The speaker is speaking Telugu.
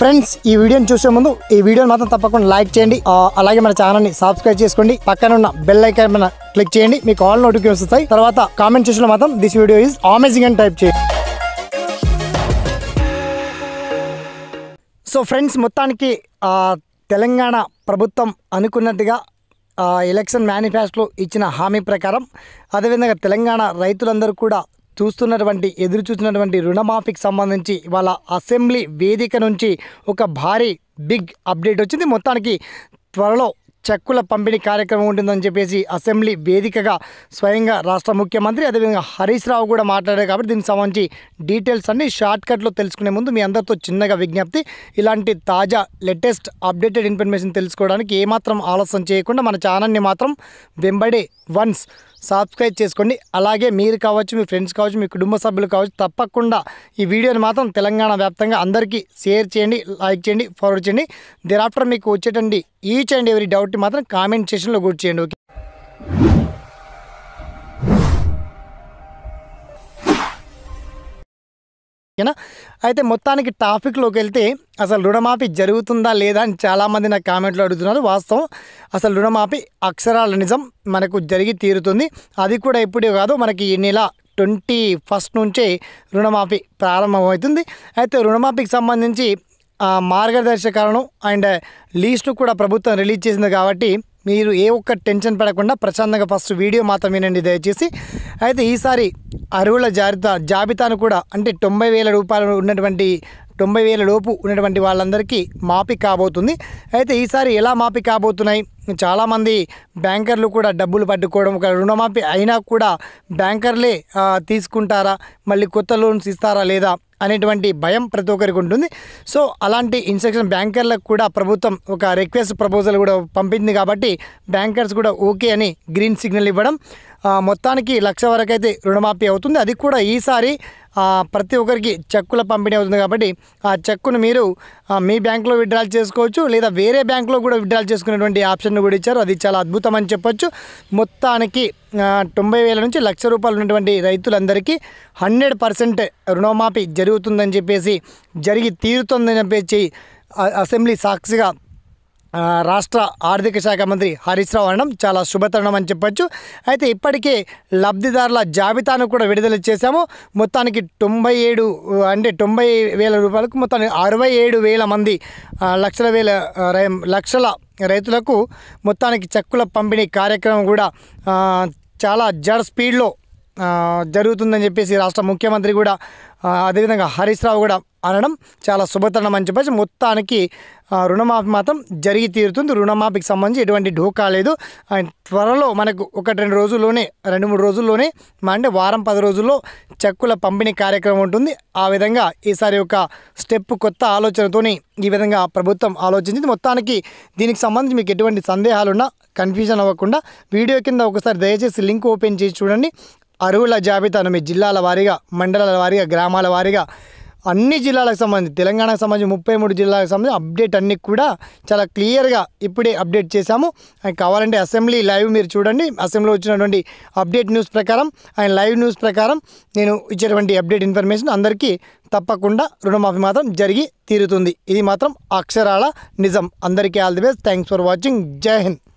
ఫ్రెండ్స్ ఈ వీడియోని చూసే ముందు ఈ వీడియోని మాత్రం తప్పకుండా లైక్ చేయండి అలాగే మన ఛానల్ని సబ్స్క్రైబ్ చేసుకోండి పక్కన ఉన్న బెల్ ఐకాన్ మన క్లిక్ చేయండి మీకు ఆల్ నోటిఫికేషన్ వస్తాయి తర్వాత కామెంట్ చేసిన మాత్రం దిస్ వీడియో ఈజ్ అమేజింగ్ అని టైప్ చేయండి సో ఫ్రెండ్స్ మొత్తానికి తెలంగాణ ప్రభుత్వం అనుకున్నట్టుగా ఎలక్షన్ మేనిఫెస్టోలో ఇచ్చిన హామీ ప్రకారం అదేవిధంగా తెలంగాణ రైతులందరూ కూడా చూస్తున్నటువంటి ఎదురు చూసినటువంటి రుణమాఫీకి సంబంధించి ఇవాళ అసెంబ్లీ వేదిక నుంచి ఒక భారీ బిగ్ అప్డేట్ వచ్చింది మొత్తానికి త్వరలో చెక్కుల పంపిణీ కార్యక్రమం ఉంటుందని చెప్పేసి అసెంబ్లీ వేదికగా స్వయంగా రాష్ట్ర ముఖ్యమంత్రి అదేవిధంగా హరీష్ రావు కూడా మాట్లాడారు కాబట్టి దీనికి సంబంధించి డీటెయిల్స్ అన్ని షార్ట్కట్లో తెలుసుకునే ముందు మీ అందరితో చిన్నగా విజ్ఞప్తి ఇలాంటి తాజా లేటెస్ట్ అప్డేటెడ్ ఇన్ఫర్మేషన్ తెలుసుకోవడానికి ఏమాత్రం ఆలస్యం చేయకుండా మన ఛానల్ని మాత్రం వెంబడే వన్స్ సబ్స్క్రైబ్ చేసుకోండి అలాగే మీరు కావచ్చు మీ ఫ్రెండ్స్ కావచ్చు మీ కుటుంబ సభ్యులు కావచ్చు తప్పకుండా ఈ వీడియోని మాత్రం తెలంగాణ వ్యాప్తంగా అందరికీ షేర్ చేయండి లైక్ చేయండి ఫార్వర్డ్ చేయండి దేర్ ఆఫ్టర్ మీకు వచ్చేటండి ఈచ్ అండ్ ఎవరి డౌట్ మాత్రం కామెంట్ సెషన్లో గుర్తు చేయండి ఓకే ఓకేనా అయితే మొత్తానికి టాపిక్లోకి వెళ్తే అసలు రుణమాఫీ జరుగుతుందా లేదా అని చాలామంది నా కామెంట్లు అడుగుతున్నారు వాస్తవం అసలు రుణమాఫీ అక్షరాల నిజం మనకు జరిగి తీరుతుంది అది కూడా ఇప్పుడే కాదు మనకి ఈ నెల ట్వంటీ ఫస్ట్ నుంచే రుణమాఫీ ప్రారంభమవుతుంది అయితే రుణమాఫీకి సంబంధించి మార్గదర్శకాలను అండ్ లీస్టు కూడా ప్రభుత్వం రిలీజ్ చేసింది కాబట్టి మీరు ఏ ఒక్క టెన్షన్ పడకుండా ప్రశాంతంగా ఫస్ట్ వీడియో మాత్రం వినండి దయచేసి అయితే ఈసారి అరువుల జాబితా జాబితాను కూడా అంటే తొంభై వేల రూపాయలు ఉన్నటువంటి తొంభై వేల లోపు ఉన్నటువంటి వాళ్ళందరికీ మాపీ కాబోతుంది అయితే ఈసారి ఎలా మాపీ కాబోతున్నాయి చాలామంది బ్యాంకర్లు కూడా డబ్బులు పట్టుకోవడం ఒక రుణమాఫీ అయినా కూడా బ్యాంకర్లే తీసుకుంటారా మళ్ళీ కొత్త లోన్స్ ఇస్తారా లేదా అనేటువంటి భయం ప్రతి ఒక్కరికి ఉంటుంది సో అలాంటి ఇన్స్ట్రక్షన్ బ్యాంకర్లకు కూడా ప్రభుత్వం ఒక రిక్వెస్ట్ ప్రపోజల్ కూడా పంపింది కాబట్టి బ్యాంకర్స్ కూడా ఓకే అని గ్రీన్ సిగ్నల్ ఇవ్వడం మొత్తానికి లక్ష వరకు అయితే రుణమాఫీ అవుతుంది అది కూడా ఈసారి ప్రతి ఒక్కరికి చెక్కుల పంపిణీ అవుతుంది కాబట్టి ఆ చెక్కును మీరు మీ బ్యాంకులో విడ్రాల్ చేసుకోవచ్చు లేదా వేరే బ్యాంకులో కూడా విడ్రాల్ చేసుకునేటువంటి ఆప్షన్ కూడా ఇచ్చారు అది చాలా అద్భుతం అని చెప్పొచ్చు మొత్తానికి తొంభై వేల నుంచి లక్ష రూపాయలు ఉన్నటువంటి రైతులందరికీ హండ్రెడ్ పర్సెంట్ రుణమాఫీ జరుగుతుందని చెప్పేసి జరిగి తీరుతుందని చెప్పేసి అసెంబ్లీ సాక్షిగా రాష్ట్ర ఆర్థిక శాఖ మంత్రి హరీష్ రావు అనడం చాలా శుభతరణం అని చెప్పొచ్చు అయితే ఇప్పటికే లబ్ధిదారుల జాబితాను కూడా విడుదల చేశాము మొత్తానికి తొంభై ఏడు అంటే తొంభై వేల రూపాయలకు మొత్తానికి అరవై ఏడు వేల మంది లక్షల వేల లక్షల రైతులకు మొత్తానికి చెక్కుల పంపిణీ కార్యక్రమం కూడా చాలా జడ్ స్పీడ్లో జరుగుతుందని చెప్పేసి రాష్ట్ర ముఖ్యమంత్రి కూడా అదేవిధంగా హరీష్ రావు కూడా అనడం చాలా శుభతరణం అని చెప్పేసి మొత్తానికి రుణమాఫీ మాత్రం జరిగి తీరుతుంది రుణమాఫీకి సంబంధించి ఎటువంటి ఢోకా లేదు అండ్ త్వరలో మనకు ఒకటి రెండు రోజుల్లోనే రెండు మూడు రోజుల్లోనే అంటే వారం పది రోజుల్లో చెక్కుల పంపిణీ కార్యక్రమం ఉంటుంది ఆ విధంగా ఈసారి ఒక స్టెప్ కొత్త ఆలోచనతోని ఈ విధంగా ప్రభుత్వం ఆలోచించింది మొత్తానికి దీనికి సంబంధించి మీకు ఎటువంటి సందేహాలున్నా కన్ఫ్యూజన్ అవ్వకుండా వీడియో కింద ఒకసారి దయచేసి లింక్ ఓపెన్ చేసి చూడండి అర్హుల జాబితాను మీ జిల్లాల వారీగా మండలాల వారీగా గ్రామాల వారీగా అన్ని జిల్లాలకు సంబంధించి తెలంగాణకు సంబంధించి ముప్పై మూడు జిల్లాలకు సంబంధించి అప్డేట్ అన్నీ కూడా చాలా క్లియర్గా ఇప్పుడే అప్డేట్ చేశాము ఆయన కావాలంటే అసెంబ్లీ లైవ్ మీరు చూడండి అసెంబ్లీ వచ్చినటువంటి అప్డేట్ న్యూస్ ప్రకారం ఆయన లైవ్ న్యూస్ ప్రకారం నేను ఇచ్చేటువంటి అప్డేట్ ఇన్ఫర్మేషన్ అందరికీ తప్పకుండా రుణమాఫీ మాత్రం జరిగి తీరుతుంది ఇది మాత్రం అక్షరాల నిజం అందరికీ all the best thanks for watching జై హింద్